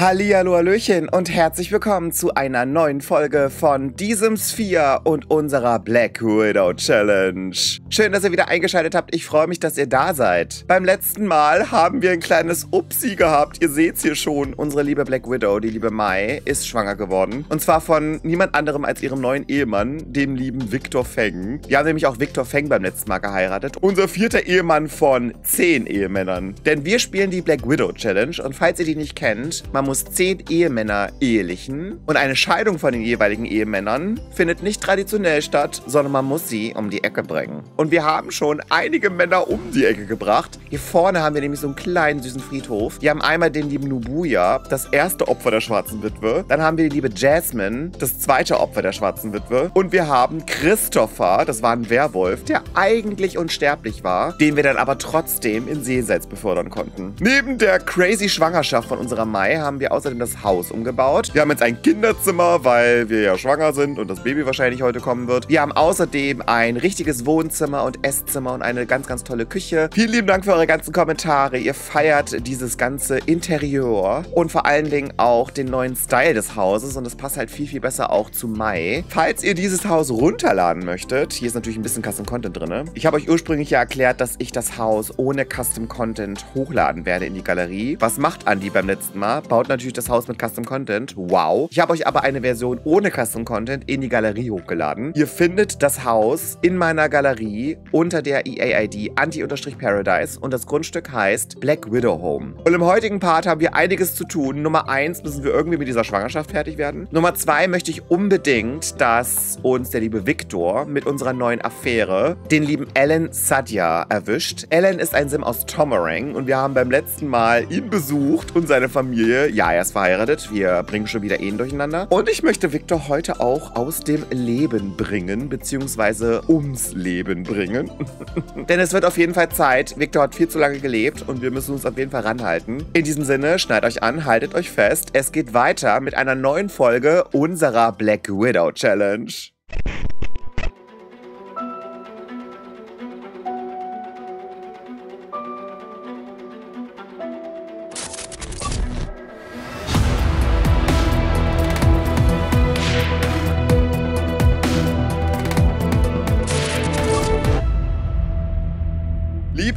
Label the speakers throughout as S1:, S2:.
S1: Hallihallo, Hallöchen und herzlich willkommen zu einer neuen Folge von diesem Sphere und unserer Black Widow Challenge. Schön, dass ihr wieder eingeschaltet habt. Ich freue mich, dass ihr da seid. Beim letzten Mal haben wir ein kleines Upsi gehabt. Ihr seht's hier schon. Unsere liebe Black Widow, die liebe Mai, ist schwanger geworden. Und zwar von niemand anderem als ihrem neuen Ehemann, dem lieben Victor Feng. Die haben nämlich auch Victor Feng beim letzten Mal geheiratet. Unser vierter Ehemann von zehn Ehemännern. Denn wir spielen die Black Widow Challenge und falls ihr die nicht kennt, man muss muss zehn Ehemänner ehelichen und eine Scheidung von den jeweiligen Ehemännern findet nicht traditionell statt, sondern man muss sie um die Ecke bringen. Und wir haben schon einige Männer um die Ecke gebracht. Hier vorne haben wir nämlich so einen kleinen süßen Friedhof. Die haben einmal den lieben Nubuya, das erste Opfer der schwarzen Witwe. Dann haben wir die liebe Jasmine, das zweite Opfer der schwarzen Witwe. Und wir haben Christopher, das war ein Werwolf, der eigentlich unsterblich war, den wir dann aber trotzdem in Seelseits befördern konnten. Neben der crazy Schwangerschaft von unserer Mai haben haben wir außerdem das Haus umgebaut. Wir haben jetzt ein Kinderzimmer, weil wir ja schwanger sind und das Baby wahrscheinlich heute kommen wird. Wir haben außerdem ein richtiges Wohnzimmer und Esszimmer und eine ganz, ganz tolle Küche. Vielen lieben Dank für eure ganzen Kommentare. Ihr feiert dieses ganze Interieur und vor allen Dingen auch den neuen Style des Hauses und es passt halt viel, viel besser auch zu Mai. Falls ihr dieses Haus runterladen möchtet, hier ist natürlich ein bisschen Custom Content drin. Ich habe euch ursprünglich ja erklärt, dass ich das Haus ohne Custom Content hochladen werde in die Galerie. Was macht Andy beim letzten Mal? Baut natürlich das Haus mit Custom Content. Wow. Ich habe euch aber eine Version ohne Custom Content in die Galerie hochgeladen. Ihr findet das Haus in meiner Galerie unter der EAID anti-paradise und das Grundstück heißt Black Widow Home. Und im heutigen Part haben wir einiges zu tun. Nummer eins müssen wir irgendwie mit dieser Schwangerschaft fertig werden. Nummer zwei möchte ich unbedingt, dass uns der liebe Victor mit unserer neuen Affäre den lieben Alan Sadia erwischt. Alan ist ein Sim aus Tomerang und wir haben beim letzten Mal ihn besucht und seine Familie. Ja, er ist verheiratet. Wir bringen schon wieder Ehen durcheinander. Und ich möchte Victor heute auch aus dem Leben bringen, beziehungsweise ums Leben bringen. Denn es wird auf jeden Fall Zeit. Victor hat viel zu lange gelebt und wir müssen uns auf jeden Fall ranhalten. In diesem Sinne, schneidet euch an, haltet euch fest. Es geht weiter mit einer neuen Folge unserer Black Widow Challenge.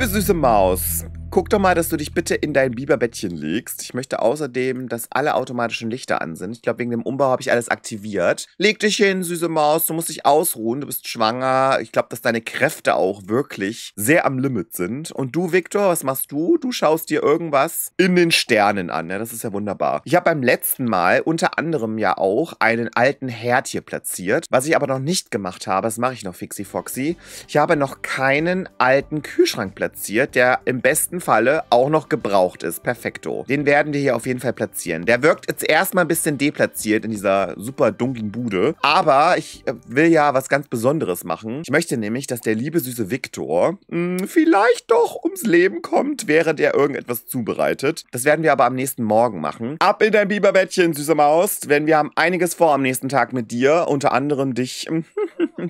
S1: liebe süße Maus. Guck doch mal, dass du dich bitte in dein Biberbettchen legst. Ich möchte außerdem, dass alle automatischen Lichter an sind. Ich glaube, wegen dem Umbau habe ich alles aktiviert. Leg dich hin, süße Maus. Du musst dich ausruhen. Du bist schwanger. Ich glaube, dass deine Kräfte auch wirklich sehr am Limit sind. Und du, Viktor, was machst du? Du schaust dir irgendwas in den Sternen an. Ja, das ist ja wunderbar. Ich habe beim letzten Mal unter anderem ja auch einen alten Herd hier platziert. Was ich aber noch nicht gemacht habe, das mache ich noch, Fixie Foxy. Ich habe noch keinen alten Kühlschrank platziert, der im besten Falle auch noch gebraucht ist. Perfekto. Den werden wir hier auf jeden Fall platzieren. Der wirkt jetzt erstmal ein bisschen deplatziert in dieser super dunklen Bude. Aber ich äh, will ja was ganz Besonderes machen. Ich möchte nämlich, dass der liebe süße Viktor hm, vielleicht doch ums Leben kommt, während er irgendetwas zubereitet. Das werden wir aber am nächsten Morgen machen. Ab in dein Biberbettchen, süße Maus, denn wir haben einiges vor am nächsten Tag mit dir. Unter anderem dich hm,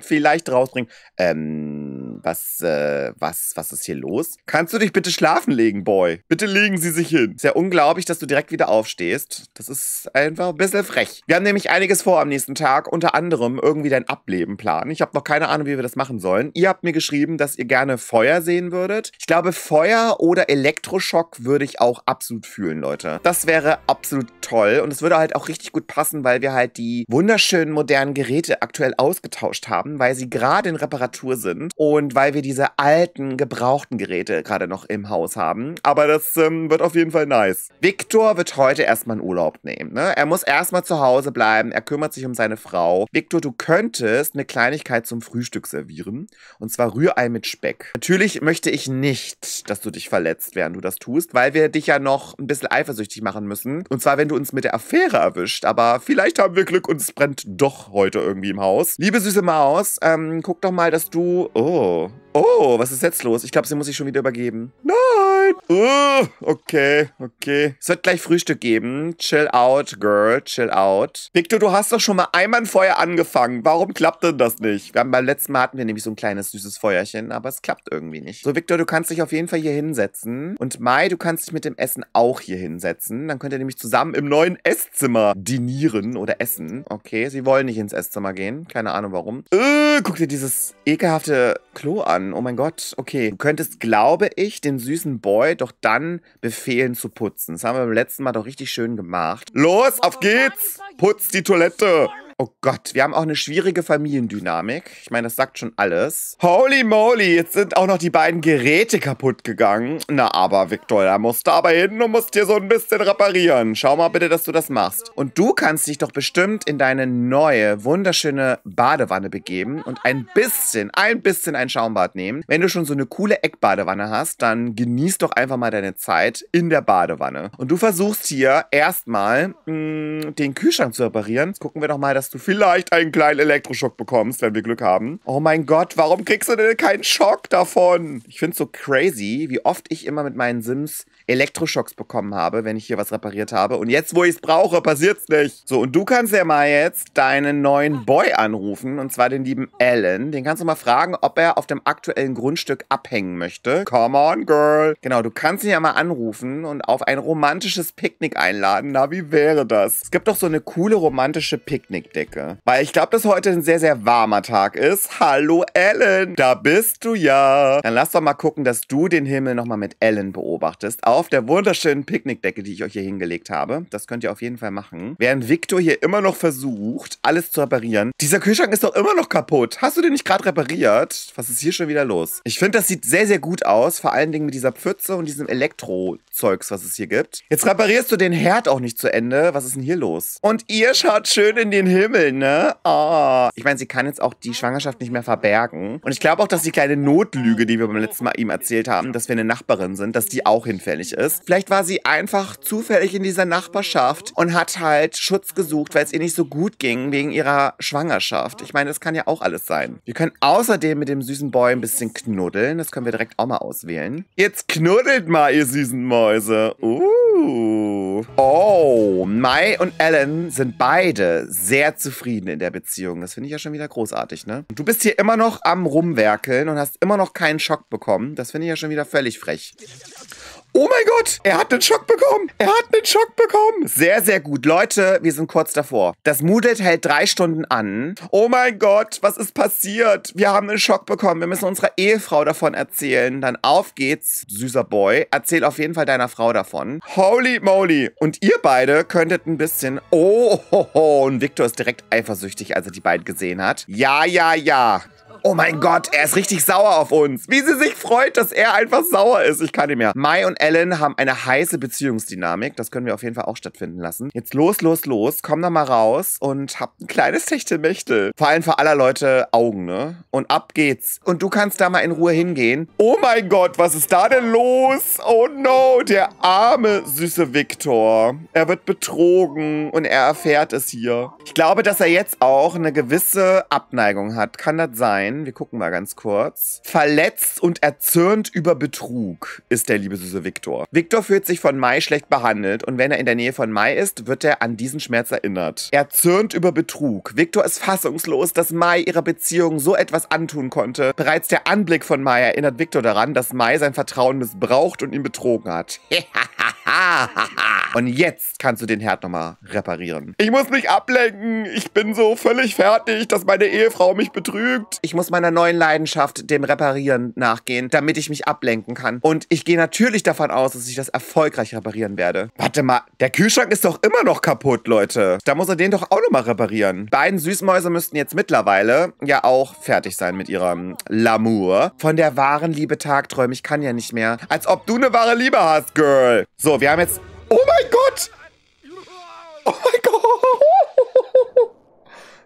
S1: vielleicht rausbringen. Ähm was, äh, was, was ist hier los? Kannst du dich bitte schlafen legen, Boy? Bitte legen Sie sich hin. Ist ja unglaublich, dass du direkt wieder aufstehst. Das ist einfach ein bisschen frech. Wir haben nämlich einiges vor am nächsten Tag, unter anderem irgendwie dein Ableben planen. Ich habe noch keine Ahnung, wie wir das machen sollen. Ihr habt mir geschrieben, dass ihr gerne Feuer sehen würdet. Ich glaube, Feuer oder Elektroschock würde ich auch absolut fühlen, Leute. Das wäre absolut toll und es würde halt auch richtig gut passen, weil wir halt die wunderschönen modernen Geräte aktuell ausgetauscht haben, weil sie gerade in Reparatur sind und weil wir diese alten, gebrauchten Geräte gerade noch im Haus haben. Aber das ähm, wird auf jeden Fall nice. Victor wird heute erstmal einen Urlaub nehmen. Ne? Er muss erstmal zu Hause bleiben. Er kümmert sich um seine Frau. Victor, du könntest eine Kleinigkeit zum Frühstück servieren. Und zwar Rührei mit Speck. Natürlich möchte ich nicht, dass du dich verletzt, während du das tust, weil wir dich ja noch ein bisschen eifersüchtig machen müssen. Und zwar, wenn du uns mit der Affäre erwischt. Aber vielleicht haben wir Glück und es brennt doch heute irgendwie im Haus. Liebe süße Maus, ähm, guck doch mal, dass du... Oh, people Oh, was ist jetzt los? Ich glaube, sie muss sich schon wieder übergeben. Nein! Uh, okay, okay. Es wird gleich Frühstück geben. Chill out, girl. Chill out. Victor, du hast doch schon mal einmal ein Feuer angefangen. Warum klappt denn das nicht? Wir haben beim letzten Mal hatten wir nämlich so ein kleines süßes Feuerchen, aber es klappt irgendwie nicht. So, Victor, du kannst dich auf jeden Fall hier hinsetzen. Und Mai, du kannst dich mit dem Essen auch hier hinsetzen. Dann könnt ihr nämlich zusammen im neuen Esszimmer dinieren oder essen. Okay, sie wollen nicht ins Esszimmer gehen. Keine Ahnung warum. Uh, guck dir dieses ekelhafte Klo an an. Oh mein Gott, okay. Du könntest, glaube ich, den süßen Boy doch dann befehlen zu putzen. Das haben wir beim letzten Mal doch richtig schön gemacht. Los, auf geht's! Putz die Toilette! Oh Gott, wir haben auch eine schwierige Familiendynamik. Ich meine, das sagt schon alles. Holy moly, jetzt sind auch noch die beiden Geräte kaputt gegangen. Na aber, Victor, da musst du aber hin und musst dir so ein bisschen reparieren. Schau mal bitte, dass du das machst. Und du kannst dich doch bestimmt in deine neue, wunderschöne Badewanne begeben und ein bisschen, ein bisschen ein Schaumbad nehmen. Wenn du schon so eine coole Eckbadewanne hast, dann genieß doch einfach mal deine Zeit in der Badewanne. Und du versuchst hier erstmal mm, den Kühlschrank zu reparieren. Jetzt gucken wir doch mal, dass dass du vielleicht einen kleinen Elektroschock bekommst, wenn wir Glück haben. Oh mein Gott, warum kriegst du denn keinen Schock davon? Ich find's so crazy, wie oft ich immer mit meinen Sims Elektroschocks bekommen habe, wenn ich hier was repariert habe. Und jetzt, wo ich es brauche, passiert's nicht. So, und du kannst ja mal jetzt deinen neuen Boy anrufen, und zwar den lieben Alan. Den kannst du mal fragen, ob er auf dem aktuellen Grundstück abhängen möchte. Come on, girl. Genau, du kannst ihn ja mal anrufen und auf ein romantisches Picknick einladen. Na, wie wäre das? Es gibt doch so eine coole romantische Picknick. Bettdecke. Weil ich glaube, dass heute ein sehr, sehr warmer Tag ist. Hallo Ellen, da bist du ja. Dann lass doch mal gucken, dass du den Himmel nochmal mit Ellen beobachtest. Auf der wunderschönen Picknickdecke, die ich euch hier hingelegt habe. Das könnt ihr auf jeden Fall machen. Während Victor hier immer noch versucht, alles zu reparieren. Dieser Kühlschrank ist doch immer noch kaputt. Hast du den nicht gerade repariert? Was ist hier schon wieder los? Ich finde, das sieht sehr, sehr gut aus. Vor allen Dingen mit dieser Pfütze und diesem Elektrozeugs, was es hier gibt. Jetzt reparierst du den Herd auch nicht zu Ende. Was ist denn hier los? Und ihr schaut schön in den Himmel Himmel, ne? Oh. Ich meine, sie kann jetzt auch die Schwangerschaft nicht mehr verbergen. Und ich glaube auch, dass die kleine Notlüge, die wir beim letzten Mal ihm erzählt haben, dass wir eine Nachbarin sind, dass die auch hinfällig ist. Vielleicht war sie einfach zufällig in dieser Nachbarschaft und hat halt Schutz gesucht, weil es ihr nicht so gut ging wegen ihrer Schwangerschaft. Ich meine, das kann ja auch alles sein. Wir können außerdem mit dem süßen Boy ein bisschen knuddeln. Das können wir direkt auch mal auswählen. Jetzt knuddelt mal, ihr süßen Mäuse. Uh. Oh, Mai und Ellen sind beide sehr zufrieden in der Beziehung. Das finde ich ja schon wieder großartig, ne? Du bist hier immer noch am Rumwerkeln und hast immer noch keinen Schock bekommen. Das finde ich ja schon wieder völlig frech. Oh mein Gott, er hat einen Schock bekommen. Er hat einen Schock bekommen. Sehr, sehr gut. Leute, wir sind kurz davor. Das Moodle hält drei Stunden an. Oh mein Gott, was ist passiert? Wir haben einen Schock bekommen. Wir müssen unserer Ehefrau davon erzählen. Dann auf geht's, süßer Boy. Erzähl auf jeden Fall deiner Frau davon. Holy moly. Und ihr beide könntet ein bisschen... Oh, ho, ho. und Victor ist direkt eifersüchtig, als er die beiden gesehen hat. Ja, ja, ja. Oh mein Gott, er ist richtig sauer auf uns. Wie sie sich freut, dass er einfach sauer ist. Ich kann nicht mehr. Mai und Ellen haben eine heiße Beziehungsdynamik. Das können wir auf jeden Fall auch stattfinden lassen. Jetzt los, los, los. Komm doch mal raus und hab ein kleines Techtelmechtel. Vor allem für aller Leute Augen, ne? Und ab geht's. Und du kannst da mal in Ruhe hingehen. Oh mein Gott, was ist da denn los? Oh no, der arme, süße Viktor. Er wird betrogen und er erfährt es hier. Ich glaube, dass er jetzt auch eine gewisse Abneigung hat. Kann das sein? ein. Wir gucken mal ganz kurz. Verletzt und erzürnt über Betrug ist der liebe süße Viktor. Viktor fühlt sich von Mai schlecht behandelt und wenn er in der Nähe von Mai ist, wird er an diesen Schmerz erinnert. Erzürnt über Betrug. Viktor ist fassungslos, dass Mai ihrer Beziehung so etwas antun konnte. Bereits der Anblick von Mai erinnert Viktor daran, dass Mai sein Vertrauen missbraucht und ihn betrogen hat. Hehaha. Und jetzt kannst du den Herd nochmal reparieren. Ich muss mich ablenken. Ich bin so völlig fertig, dass meine Ehefrau mich betrügt. Ich muss meiner neuen Leidenschaft, dem Reparieren, nachgehen, damit ich mich ablenken kann. Und ich gehe natürlich davon aus, dass ich das erfolgreich reparieren werde. Warte mal, der Kühlschrank ist doch immer noch kaputt, Leute. Da muss er den doch auch nochmal reparieren. Beiden Süßmäuse müssten jetzt mittlerweile ja auch fertig sein mit ihrem Lamour. Von der wahren Liebe tagträume ich kann ja nicht mehr. Als ob du eine wahre Liebe hast, Girl. So, wir haben jetzt... Oh mein Gott! Oh mein Gott!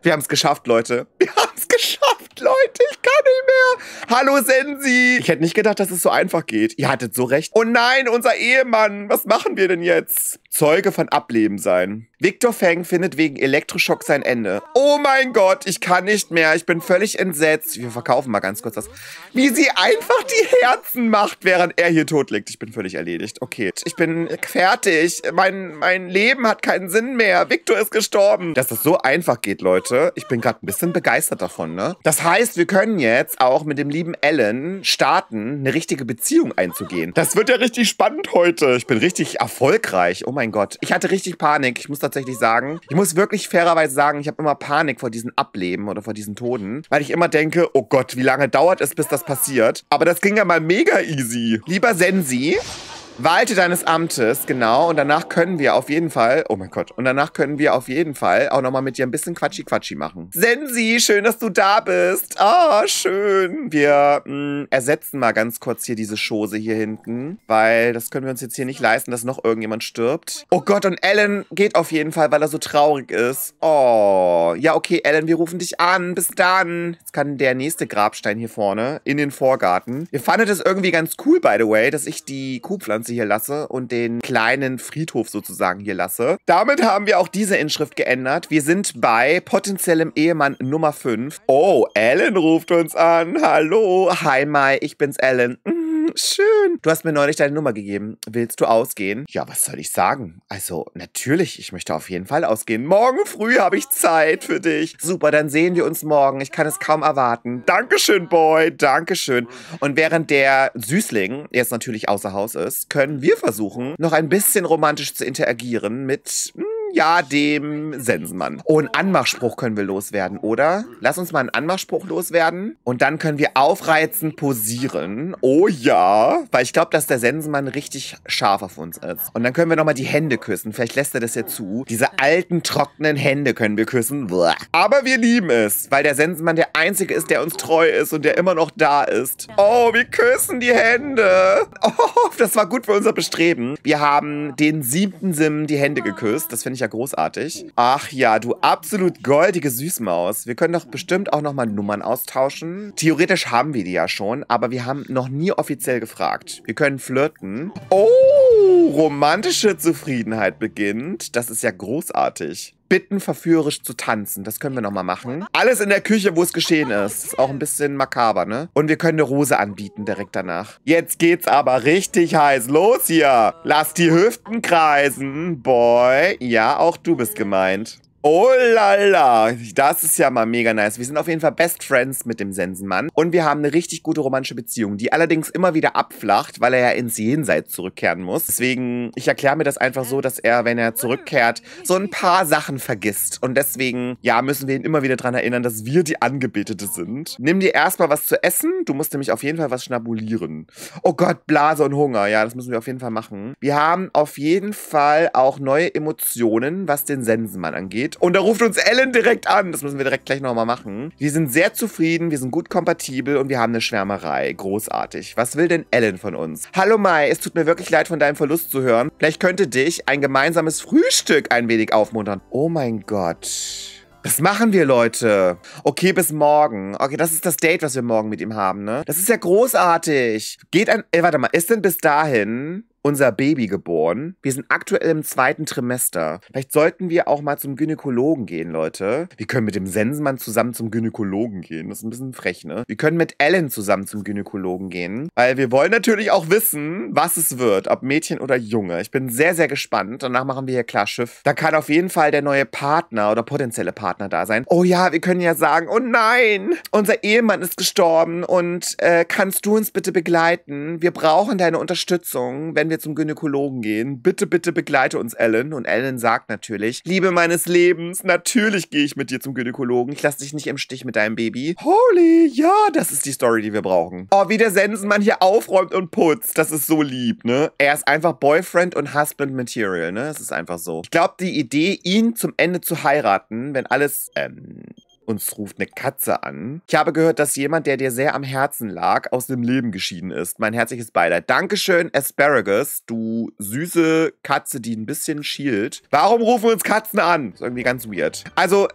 S1: Wir haben es geschafft, Leute. Wir haben es geschafft, Leute. Ich kann nicht mehr. Hallo, Sensi. Ich hätte nicht gedacht, dass es so einfach geht. Ihr hattet so recht. Oh nein, unser Ehemann. Was machen wir denn jetzt? Zeuge von Ableben sein. Victor Feng findet wegen Elektroschock sein Ende. Oh mein Gott, ich kann nicht mehr. Ich bin völlig entsetzt. Wir verkaufen mal ganz kurz das. Wie sie einfach die Herzen macht, während er hier tot liegt. Ich bin völlig erledigt. Okay, ich bin fertig. Mein, mein Leben hat keinen Sinn mehr. Victor ist gestorben. Dass das so einfach geht, Leute. Ich bin gerade ein bisschen begeistert davon, ne? Das heißt, wir können jetzt auch mit dem lieben Alan starten, eine richtige Beziehung einzugehen. Das wird ja richtig spannend heute. Ich bin richtig erfolgreich. Oh mein mein Gott. Ich hatte richtig Panik, ich muss tatsächlich sagen. Ich muss wirklich fairerweise sagen, ich habe immer Panik vor diesen Ableben oder vor diesen Toten, weil ich immer denke, oh Gott, wie lange dauert es, bis das passiert? Aber das ging ja mal mega easy. Lieber Sensi, Walte deines Amtes, genau. Und danach können wir auf jeden Fall, oh mein Gott, und danach können wir auf jeden Fall auch nochmal mit dir ein bisschen Quatschi-Quatschi machen. Sensi, schön, dass du da bist. Ah, oh, schön. Wir mh, mm, ersetzen mal ganz kurz hier diese Schose hier hinten, weil das können wir uns jetzt hier nicht leisten, dass noch irgendjemand stirbt. Oh Gott, und Ellen geht auf jeden Fall, weil er so traurig ist. Oh, ja, okay, Ellen, wir rufen dich an. Bis dann. Jetzt kann der nächste Grabstein hier vorne in den Vorgarten. Ihr fandet es irgendwie ganz cool, by the way, dass ich die Kuhpflanze Ganze hier lasse und den kleinen Friedhof sozusagen hier lasse. Damit haben wir auch diese Inschrift geändert. Wir sind bei potenziellem Ehemann Nummer 5. Oh, Ellen ruft uns an. Hallo. Hi, Mai, ich bin's, Ellen. Mhm schön. Du hast mir neulich deine Nummer gegeben. Willst du ausgehen? Ja, was soll ich sagen? Also, natürlich, ich möchte auf jeden Fall ausgehen. Morgen früh habe ich Zeit für dich. Super, dann sehen wir uns morgen. Ich kann es kaum erwarten. Dankeschön, Boy. Dankeschön. Und während der Süßling jetzt natürlich außer Haus ist, können wir versuchen, noch ein bisschen romantisch zu interagieren mit. Mh, hm, ja, dem Sensenmann. Oh, einen Anmachspruch können wir loswerden, oder? Lass uns mal einen Anmachspruch loswerden. Und dann können wir aufreizend posieren. Oh ja. Weil ich glaube, dass der Sensenmann richtig scharf auf uns ist. Und dann können wir nochmal die Hände küssen. Vielleicht lässt er das ja zu. Diese alten, trockenen Hände können wir küssen. Aber wir lieben es, weil der Sensenmann der Einzige ist, der uns treu ist und der immer noch da ist. Oh, wir küssen die Hände. Oh, das war gut für unser Bestreben. Wir haben den siebten Sim die Hände geküsst. Das finde ich ich ja großartig. Ach ja, du absolut goldige Süßmaus. Wir können doch bestimmt auch nochmal Nummern austauschen. Theoretisch haben wir die ja schon, aber wir haben noch nie offiziell gefragt. Wir können flirten. Oh, romantische Zufriedenheit beginnt. Das ist ja großartig bitten, verführerisch zu tanzen. Das können wir nochmal machen. Alles in der Küche, wo es geschehen ist. Ist auch ein bisschen makaber, ne? Und wir können eine Rose anbieten direkt danach. Jetzt geht's aber richtig heiß los hier. Lass die Hüften kreisen, Boy. Ja, auch du bist gemeint. Oh lala, das ist ja mal mega nice. Wir sind auf jeden Fall Best Friends mit dem Sensenmann und wir haben eine richtig gute romantische Beziehung, die allerdings immer wieder abflacht, weil er ja ins Jenseits zurückkehren muss. Deswegen, ich erkläre mir das einfach so, dass er, wenn er zurückkehrt, so ein paar Sachen vergisst. Und deswegen, ja, müssen wir ihn immer wieder daran erinnern, dass wir die Angebetete sind. Nimm dir erstmal was zu essen. Du musst nämlich auf jeden Fall was schnabulieren. Oh Gott, Blase und Hunger. Ja, das müssen wir auf jeden Fall machen. Wir haben auf jeden Fall auch neue Emotionen, was den Sensenmann angeht. Und da ruft uns Ellen direkt an. Das müssen wir direkt gleich nochmal machen. Wir sind sehr zufrieden, wir sind gut kompatibel und wir haben eine Schwärmerei. Großartig. Was will denn Ellen von uns? Hallo Mai, es tut mir wirklich leid, von deinem Verlust zu hören. Vielleicht könnte dich ein gemeinsames Frühstück ein wenig aufmuntern. Oh mein Gott. Das machen wir, Leute. Okay, bis morgen. Okay, das ist das Date, was wir morgen mit ihm haben, ne? Das ist ja großartig. Geht ein... Ey, äh, warte mal. Ist denn bis dahin unser Baby geboren. Wir sind aktuell im zweiten Trimester. Vielleicht sollten wir auch mal zum Gynäkologen gehen, Leute. Wir können mit dem Sensenmann zusammen zum Gynäkologen gehen. Das ist ein bisschen frech, ne? Wir können mit Ellen zusammen zum Gynäkologen gehen, weil wir wollen natürlich auch wissen, was es wird, ob Mädchen oder Junge. Ich bin sehr, sehr gespannt. Danach machen wir hier klar Schiff. Da kann auf jeden Fall der neue Partner oder potenzielle Partner da sein. Oh ja, wir können ja sagen, oh nein, unser Ehemann ist gestorben und äh, kannst du uns bitte begleiten? Wir brauchen deine Unterstützung, wenn wenn wir zum Gynäkologen gehen. Bitte, bitte begleite uns, Ellen. Und Ellen sagt natürlich, Liebe meines Lebens, natürlich gehe ich mit dir zum Gynäkologen. Ich lasse dich nicht im Stich mit deinem Baby. Holy, ja, das ist die Story, die wir brauchen. Oh, wie der Sensenmann hier aufräumt und putzt. Das ist so lieb, ne? Er ist einfach Boyfriend und Husband Material, ne? Es ist einfach so. Ich glaube, die Idee, ihn zum Ende zu heiraten, wenn alles, ähm, uns ruft eine Katze an. Ich habe gehört, dass jemand, der dir sehr am Herzen lag, aus dem Leben geschieden ist. Mein herzliches Beileid. Dankeschön, Asparagus, du süße Katze, die ein bisschen schielt. Warum rufen uns Katzen an? Ist irgendwie ganz weird. Also,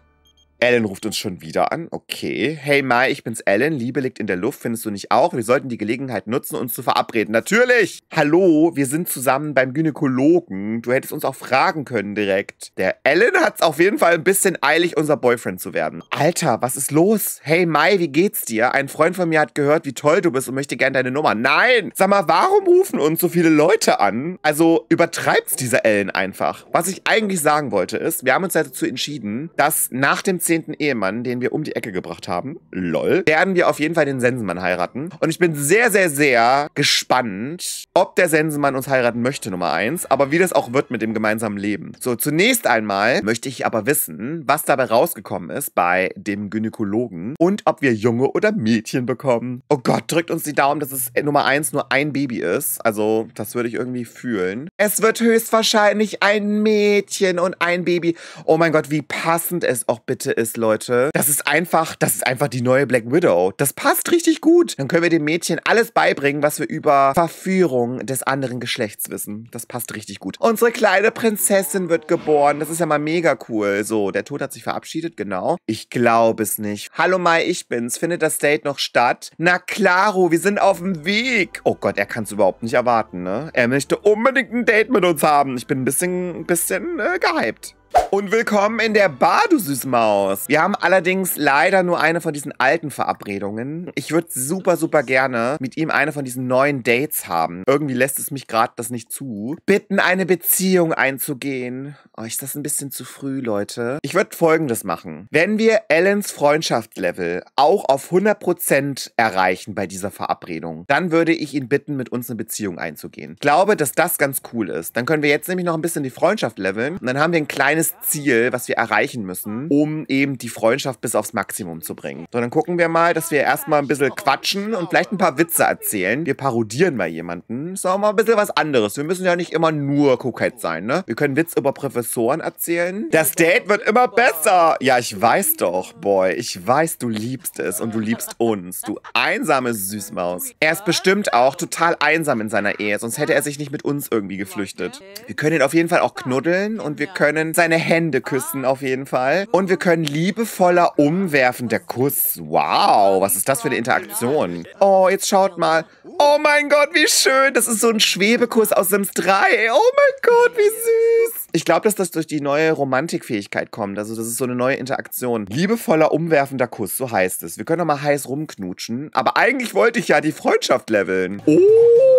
S1: Ellen ruft uns schon wieder an. Okay. Hey Mai, ich bin's Ellen. Liebe liegt in der Luft, findest du nicht auch? Wir sollten die Gelegenheit nutzen, uns zu verabreden. Natürlich! Hallo, wir sind zusammen beim Gynäkologen. Du hättest uns auch fragen können direkt. Der Ellen hat's auf jeden Fall ein bisschen eilig, unser Boyfriend zu werden. Alter, was ist los? Hey Mai, wie geht's dir? Ein Freund von mir hat gehört, wie toll du bist und möchte gerne deine Nummer. Nein! Sag mal, warum rufen uns so viele Leute an? Also übertreibt's dieser Ellen einfach. Was ich eigentlich sagen wollte ist, wir haben uns dazu entschieden, dass nach dem 10 zehnten Ehemann, den wir um die Ecke gebracht haben, lol, werden wir auf jeden Fall den Sensenmann heiraten. Und ich bin sehr, sehr, sehr gespannt, ob der Sensenmann uns heiraten möchte, Nummer eins, aber wie das auch wird mit dem gemeinsamen Leben. So, zunächst einmal möchte ich aber wissen, was dabei rausgekommen ist bei dem Gynäkologen und ob wir Junge oder Mädchen bekommen. Oh Gott, drückt uns die Daumen, dass es äh, Nummer eins nur ein Baby ist. Also, das würde ich irgendwie fühlen. Es wird höchstwahrscheinlich ein Mädchen und ein Baby. Oh mein Gott, wie passend es auch bitte ist ist, Leute, das ist einfach, das ist einfach die neue Black Widow. Das passt richtig gut. Dann können wir dem Mädchen alles beibringen, was wir über Verführung des anderen Geschlechts wissen. Das passt richtig gut. Unsere kleine Prinzessin wird geboren. Das ist ja mal mega cool. So, der Tod hat sich verabschiedet, genau. Ich glaube es nicht. Hallo Mai, ich bin's. Findet das Date noch statt? Na klaro, wir sind auf dem Weg. Oh Gott, er kann's überhaupt nicht erwarten, ne? Er möchte unbedingt ein Date mit uns haben. Ich bin ein bisschen, ein bisschen äh, gehypt. Und willkommen in der Bar, du Süßmaus. Wir haben allerdings leider nur eine von diesen alten Verabredungen. Ich würde super, super gerne mit ihm eine von diesen neuen Dates haben. Irgendwie lässt es mich gerade das nicht zu. Bitten, eine Beziehung einzugehen. Oh, ist das ein bisschen zu früh, Leute? Ich würde folgendes machen. Wenn wir Ellens Freundschaftslevel auch auf 100% erreichen bei dieser Verabredung, dann würde ich ihn bitten, mit uns eine Beziehung einzugehen. Ich glaube, dass das ganz cool ist. Dann können wir jetzt nämlich noch ein bisschen die Freundschaft leveln. Und dann haben wir ein kleines kleines Ziel, was wir erreichen müssen, um eben die Freundschaft bis aufs Maximum zu bringen. So, dann gucken wir mal, dass wir erstmal ein bisschen quatschen und vielleicht ein paar Witze erzählen. Wir parodieren mal jemanden. Ist auch mal ein bisschen was anderes. Wir müssen ja nicht immer nur kokett sein, ne? Wir können Witz über Professoren erzählen. Das Date wird immer besser. Ja, ich weiß doch, Boy. Ich weiß, du liebst es und du liebst uns. Du einsame Süßmaus. Er ist bestimmt auch total einsam in seiner Ehe, sonst hätte er sich nicht mit uns irgendwie geflüchtet. Wir können ihn auf jeden Fall auch knuddeln und wir können seine meine Hände küssen auf jeden Fall. Und wir können liebevoller umwerfender Kuss. Wow, was ist das für eine Interaktion? Oh, jetzt schaut mal. Oh mein Gott, wie schön. Das ist so ein Schwebekuss aus Sims 3. Oh mein Gott, wie süß. Ich glaube, dass das durch die neue Romantikfähigkeit kommt. Also das ist so eine neue Interaktion. Liebevoller umwerfender Kuss, so heißt es. Wir können nochmal heiß rumknutschen. Aber eigentlich wollte ich ja die Freundschaft leveln. Oh.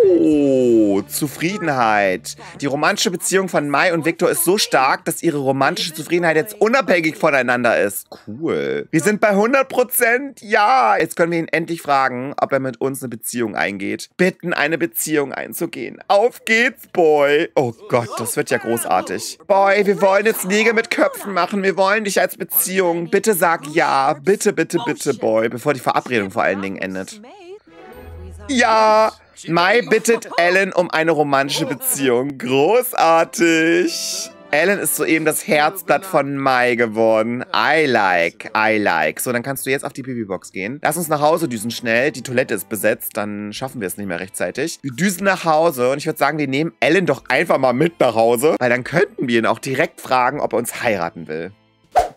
S1: Oh, Zufriedenheit. Die romantische Beziehung von Mai und Victor ist so stark, dass ihre romantische Zufriedenheit jetzt unabhängig voneinander ist. Cool. Wir sind bei 100 Ja. Jetzt können wir ihn endlich fragen, ob er mit uns eine Beziehung eingeht. Bitten, eine Beziehung einzugehen. Auf geht's, Boy. Oh Gott, das wird ja großartig. Boy, wir wollen jetzt Nägel mit Köpfen machen. Wir wollen dich als Beziehung. Bitte sag ja. Bitte, bitte, bitte, Boy. Bevor die Verabredung vor allen Dingen endet. Ja, Mai bittet Ellen um eine romantische Beziehung. Großartig. Ellen ist soeben das Herzblatt von Mai geworden. I like, I like. So, dann kannst du jetzt auf die Pipi-Box gehen. Lass uns nach Hause düsen schnell. Die Toilette ist besetzt, dann schaffen wir es nicht mehr rechtzeitig. Wir düsen nach Hause und ich würde sagen, wir nehmen Ellen doch einfach mal mit nach Hause, weil dann könnten wir ihn auch direkt fragen, ob er uns heiraten will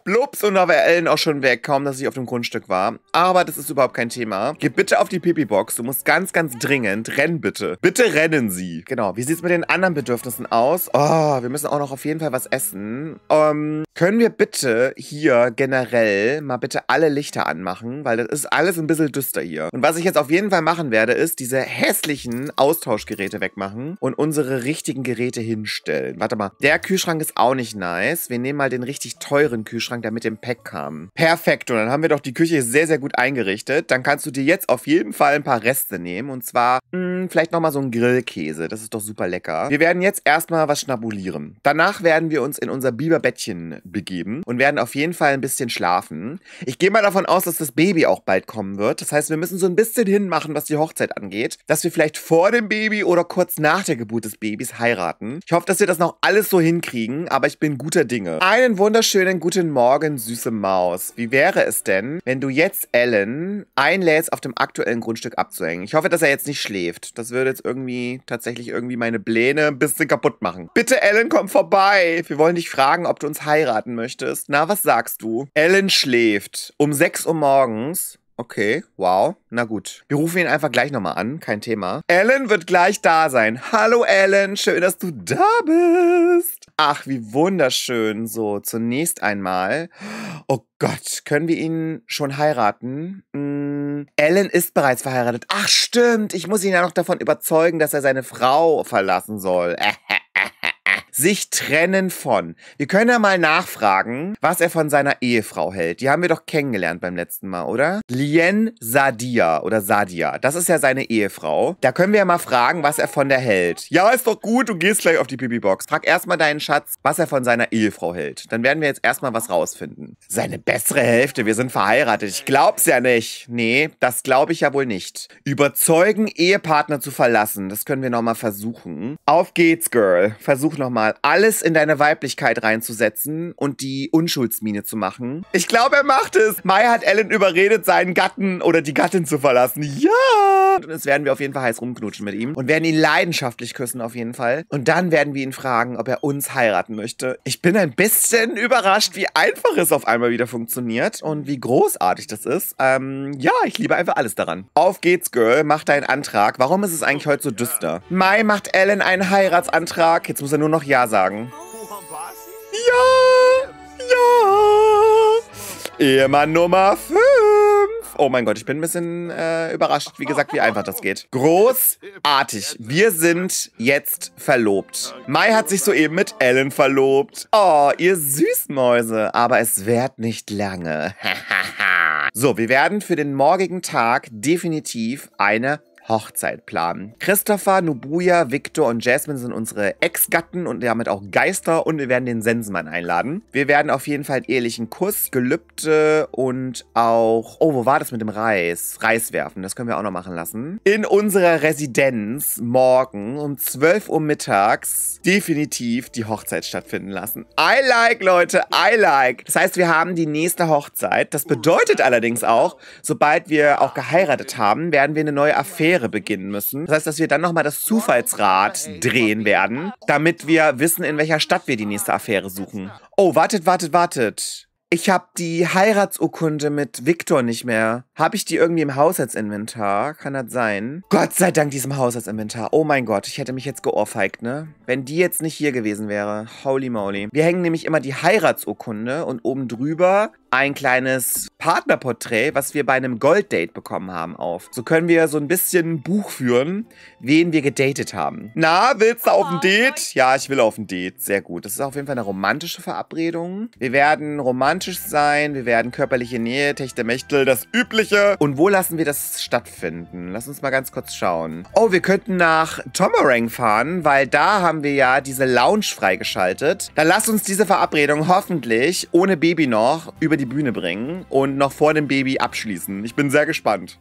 S1: blups und da war Ellen auch schon weg, kaum dass ich auf dem Grundstück war. Aber das ist überhaupt kein Thema. Geh bitte auf die Pipi-Box, du musst ganz, ganz dringend, renn bitte. Bitte rennen sie. Genau, wie sieht's mit den anderen Bedürfnissen aus? Oh, wir müssen auch noch auf jeden Fall was essen. Ähm, können wir bitte hier generell mal bitte alle Lichter anmachen, weil das ist alles ein bisschen düster hier. Und was ich jetzt auf jeden Fall machen werde, ist diese hässlichen Austauschgeräte wegmachen und unsere richtigen Geräte hinstellen. Warte mal, der Kühlschrank ist auch nicht nice. Wir nehmen mal den richtig teuren Kühlschrank Kühlschrank, der mit dem Pack kam. Perfekt. Und dann haben wir doch die Küche sehr, sehr gut eingerichtet. Dann kannst du dir jetzt auf jeden Fall ein paar Reste nehmen. Und zwar mh, hm, vielleicht nochmal so einen Grillkäse. Das ist doch super lecker. Wir werden jetzt erstmal was schnabulieren. Danach werden wir uns in unser Biberbettchen begeben und werden auf jeden Fall ein bisschen schlafen. Ich gehe mal davon aus, dass das Baby auch bald kommen wird. Das heißt, wir müssen so ein bisschen hinmachen, was die Hochzeit angeht. Dass wir vielleicht vor dem Baby oder kurz nach der Geburt des Babys heiraten. Ich hoffe, dass wir das noch alles so hinkriegen, aber ich bin guter Dinge. Einen wunderschönen guten Morgen Morgen, süße Maus. Wie wäre es denn, wenn du jetzt Ellen einlädst, auf dem aktuellen Grundstück abzuhängen? Ich hoffe, dass er jetzt nicht schläft. Das würde jetzt irgendwie tatsächlich irgendwie meine Pläne ein bisschen kaputt machen. Bitte, Ellen, komm vorbei. Wir wollen dich fragen, ob du uns heiraten möchtest. Na, was sagst du? Ellen schläft um 6 Uhr morgens Okay, wow. Na gut. Wir rufen ihn einfach gleich nochmal an, kein Thema. Ellen wird gleich da sein. Hallo Ellen, schön, dass du da bist. Ach, wie wunderschön. So, zunächst einmal. Oh Gott, können wir ihn schon heiraten? Hm, mm, Ellen ist bereits verheiratet. Ach stimmt, ich muss ihn ja noch davon überzeugen, dass er seine Frau verlassen soll. Äh sich trennen von. Wir können ja mal nachfragen, was er von seiner Ehefrau hält. Die haben wir doch kennengelernt beim letzten Mal, oder? Lien Sadia oder Sadia. Das ist ja seine Ehefrau. Da können wir ja mal fragen, was er von der hält. Ja, ist doch gut, du gehst gleich auf die Pipi-Box. Frag erstmal deinen Schatz, was er von seiner Ehefrau hält. Dann werden wir jetzt erstmal was rausfinden. Seine bessere Hälfte, wir sind verheiratet. Ich glaub's ja nicht. Nee, das glaube ich ja wohl nicht. Überzeugen, Ehepartner zu verlassen. Das können wir nochmal versuchen. Auf geht's, Girl. Versuch nochmal mal, alles in deine Weiblichkeit reinzusetzen und die Unschuldsmine zu machen. Ich glaube, er macht es. Mai hat Ellen überredet, seinen Gatten oder die Gattin zu verlassen. Ja! Und jetzt werden wir auf jeden Fall heiß rumknutschen mit ihm. Und werden ihn leidenschaftlich küssen auf jeden Fall. Und dann werden wir ihn fragen, ob er uns heiraten möchte. Ich bin ein bisschen überrascht, wie einfach es auf einmal wieder funktioniert. Und wie großartig das ist. Ähm, ja, ich liebe einfach alles daran. Auf geht's, Girl. Mach deinen Antrag. Warum ist es eigentlich heute so düster? Mai macht Ellen einen Heiratsantrag. Jetzt muss er nur noch Ja sagen. Ja! Ja! Ehemann Nummer 5. Oh mein Gott, ich bin ein bisschen äh, überrascht, wie gesagt, wie einfach das geht. Großartig. Wir sind jetzt verlobt. Mai hat sich soeben mit Ellen verlobt. Oh, ihr Süßmäuse. Aber es währt nicht lange. so, wir werden für den morgigen Tag definitiv eine Hochzeit planen. Christopher, Nubuya, Victor und Jasmine sind unsere Ex-Gatten und damit auch Geister und wir werden den Sensenmann einladen. Wir werden auf jeden Fall ehrlichen Kuss, Gelübde und auch... Oh, wo war das mit dem Reis? Reis werfen, das können wir auch noch machen lassen. In unserer Residenz morgen um 12 Uhr mittags definitiv die Hochzeit stattfinden lassen. I like, Leute, I like. Das heißt, wir haben die nächste Hochzeit. Das bedeutet allerdings auch, sobald wir auch geheiratet haben, werden wir eine neue Affäre Affäre beginnen müssen. Das heißt, dass wir dann nochmal das Zufallsrad drehen werden, damit wir wissen, in welcher Stadt wir die nächste Affäre suchen. Oh, wartet, wartet, wartet. Ich habe die Heiratsurkunde mit Viktor nicht mehr. Habe ich die irgendwie im Haushaltsinventar? Kann das sein? Gott sei Dank diesem Haushaltsinventar. Oh mein Gott, ich hätte mich jetzt geohrfeigt, ne? Wenn die jetzt nicht hier gewesen wäre. Holy moly. Wir hängen nämlich immer die Heiratsurkunde und oben drüber ein kleines Partnerporträt, was wir bei einem Golddate bekommen haben, auf. So können wir so ein bisschen ein Buch führen, wen wir gedatet haben. Na, willst du auf ein oh Date? Ja, ich will auf ein Date. Sehr gut. Das ist auf jeden Fall eine romantische Verabredung. Wir werden romantisch sein, wir werden körperliche Nähe, Techtelmechtel, das übliche Kirche. Und wo lassen wir das stattfinden? Lass uns mal ganz kurz schauen. Oh, wir könnten nach Tomerang fahren, weil da haben wir ja diese Lounge freigeschaltet. Dann lass uns diese Verabredung hoffentlich ohne Baby noch über die Bühne bringen und noch vor dem Baby abschließen. Ich bin sehr gespannt.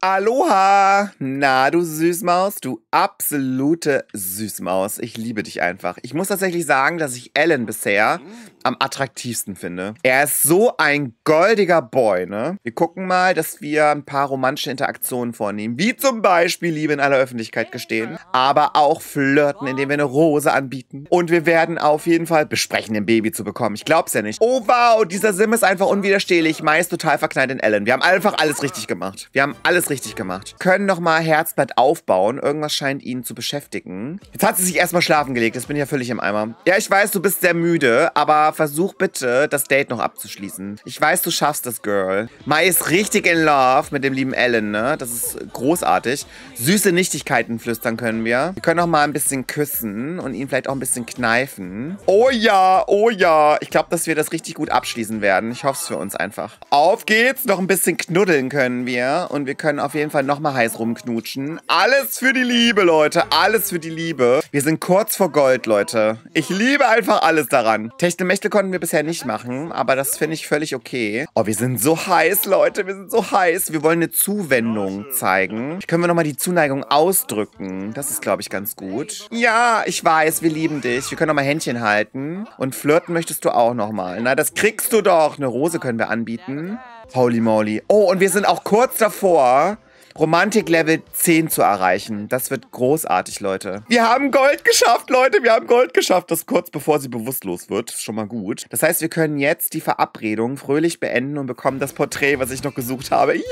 S1: Aloha! Na, du Süßmaus, du absolute Süßmaus. Ich liebe dich einfach. Ich muss tatsächlich sagen, dass ich Ellen bisher am attraktivsten finde. Er ist so ein goldiger Boy, ne? Wir gucken mal, dass wir ein paar romantische Interaktionen vornehmen. Wie zum Beispiel Liebe in aller Öffentlichkeit gestehen. Aber auch flirten, indem wir eine Rose anbieten. Und wir werden auf jeden Fall besprechen, ein Baby zu bekommen. Ich glaub's ja nicht. Oh wow, dieser Sim ist einfach unwiderstehlich. Mai ist total verknallt in Ellen. Wir haben einfach alles richtig gemacht. Wir haben alles richtig gemacht. Können nochmal Herzblatt aufbauen. Irgendwas scheint ihn zu beschäftigen. Jetzt hat sie sich erstmal schlafen gelegt. Jetzt bin ich ja völlig im Eimer. Ja, ich weiß, du bist sehr müde, aber versuch bitte, das Date noch abzuschließen. Ich weiß, du schaffst das, Girl. Mai ist richtig in love mit dem lieben Ellen, ne? Das ist großartig. Süße Nichtigkeiten flüstern können wir. Wir können nochmal ein bisschen küssen und ihn vielleicht auch ein bisschen kneifen. Oh ja, oh ja. Ich glaube, dass wir das richtig gut abschließen werden. Ich hoffe es für uns einfach. Auf geht's. Noch ein bisschen knuddeln können wir. Und wir können können auf jeden Fall nochmal heiß rumknutschen. Alles für die Liebe, Leute. Alles für die Liebe. Wir sind kurz vor Gold, Leute. Ich liebe einfach alles daran. Techtelmächte konnten wir bisher nicht machen, aber das finde ich völlig okay. Oh, wir sind so heiß, Leute. Wir sind so heiß. Wir wollen eine Zuwendung zeigen. Können wir nochmal die Zuneigung ausdrücken? Das ist, glaube ich, ganz gut. Ja, ich weiß, wir lieben dich. Wir können nochmal Händchen halten. Und flirten möchtest du auch nochmal. Na, das kriegst du doch. Eine Rose können wir anbieten. Holy moly. Oh, und wir sind auch kurz davor, Romantik-Level 10 zu erreichen. Das wird großartig, Leute. Wir haben Gold geschafft, Leute. Wir haben Gold geschafft. Das kurz bevor sie bewusstlos wird. Ist schon mal gut. Das heißt, wir können jetzt die Verabredung fröhlich beenden und bekommen das Porträt, was ich noch gesucht habe. Ja!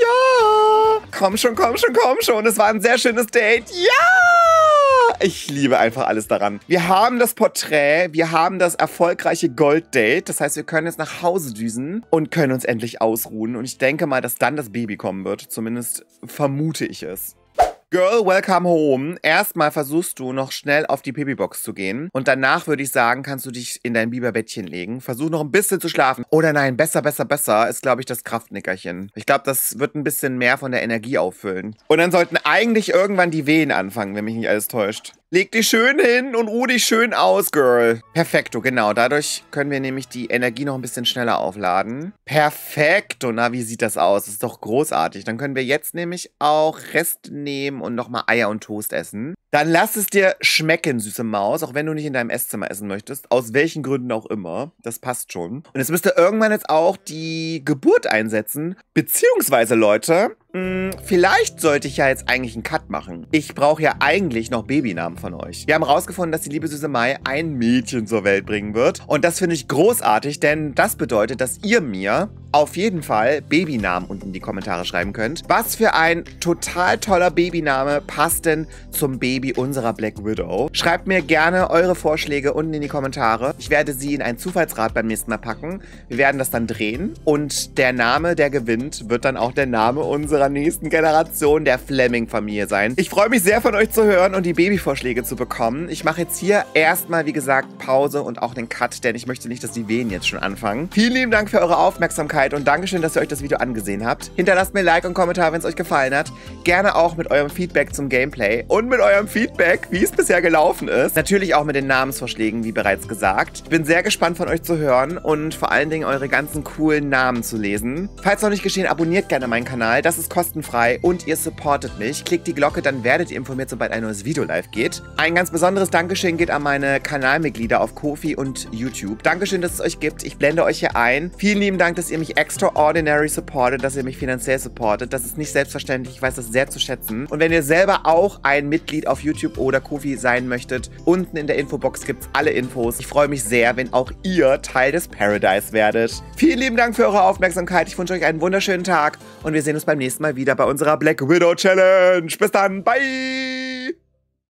S1: Komm schon, komm schon, komm schon. Es war ein sehr schönes Date. Ja! ich liebe einfach alles daran. Wir haben das Porträt, wir haben das erfolgreiche Gold-Date. Das heißt, wir können jetzt nach Hause düsen und können uns endlich ausruhen. Und ich denke mal, dass dann das Baby kommen wird. Zumindest vermute ich es. Girl, welcome home. Erstmal versuchst du noch schnell auf die Pipi-Box zu gehen. Und danach würde ich sagen, kannst du dich in dein Biberbettchen legen. Versuch noch ein bisschen zu schlafen. Oder nein, besser, besser, besser ist, glaube ich, das Kraftnickerchen. Ich glaube, das wird ein bisschen mehr von der Energie auffüllen. Und dann sollten eigentlich irgendwann die Wehen anfangen, wenn mich nicht alles täuscht. Leg dich schön hin und ruh dich schön aus, Girl. Perfekto, genau. Dadurch können wir nämlich die Energie noch ein bisschen schneller aufladen. Perfekto. Na, wie sieht das aus? Das ist doch großartig. Dann können wir jetzt nämlich auch Rest nehmen und nochmal Eier und Toast essen. Dann lass es dir schmecken, süße Maus, auch wenn du nicht in deinem Esszimmer essen möchtest. Aus welchen Gründen auch immer. Das passt schon. Und es müsste irgendwann jetzt auch die Geburt einsetzen. Beziehungsweise, Leute, hm, vielleicht sollte ich ja jetzt eigentlich einen Cut machen. Ich brauche ja eigentlich noch Babynamen von euch. Wir haben rausgefunden, dass die liebe Süße Mai ein Mädchen zur Welt bringen wird. Und das finde ich großartig, denn das bedeutet, dass ihr mir auf jeden Fall Babynamen unten in die Kommentare schreiben könnt. Was für ein total toller Babyname passt denn zum Baby unserer Black Widow? Schreibt mir gerne eure Vorschläge unten in die Kommentare. Ich werde sie in ein Zufallsrad beim nächsten Mal packen. Wir werden das dann drehen und der Name, der gewinnt, wird dann auch der Name unserer unserer nächsten Generation der Fleming-Familie sein. Ich freue mich sehr von euch zu hören und die Babyvorschläge zu bekommen. Ich mache jetzt hier erstmal, wie gesagt, Pause und auch den Cut, denn ich möchte nicht, dass die Wehen jetzt schon anfangen. Vielen lieben Dank für eure Aufmerksamkeit und Dankeschön, dass ihr euch das Video angesehen habt. Hinterlasst mir Like und Kommentar, wenn es euch gefallen hat. Gerne auch mit eurem Feedback zum Gameplay und mit eurem Feedback, wie es bisher gelaufen ist. Natürlich auch mit den Namensvorschlägen, wie bereits gesagt. Ich bin sehr gespannt von euch zu hören und vor allen Dingen eure ganzen coolen Namen zu lesen. Falls noch nicht geschehen, abonniert gerne meinen Kanal. Das ist ist kostenfrei und ihr supportet mich. Klickt die Glocke, dann werdet ihr informiert, sobald ein neues Video live geht. Ein ganz besonderes Dankeschön geht an meine Kanalmitglieder auf Kofi und YouTube. Dankeschön, dass es euch gibt. Ich blende euch hier ein. Vielen lieben Dank, dass ihr mich extraordinary supportet, dass ihr mich finanziell supportet. Das ist nicht selbstverständlich. Ich weiß das sehr zu schätzen. Und wenn ihr selber auch ein Mitglied auf YouTube oder Kofi sein möchtet, unten in der Infobox gibt es alle Infos. Ich freue mich sehr, wenn auch ihr Teil des Paradise werdet. Vielen lieben Dank für eure Aufmerksamkeit. Ich wünsche euch einen wunderschönen Tag und wir sehen uns beim nächsten Mal nächsten Mal wieder bei unserer Black Widow Challenge. Bis dann, bye!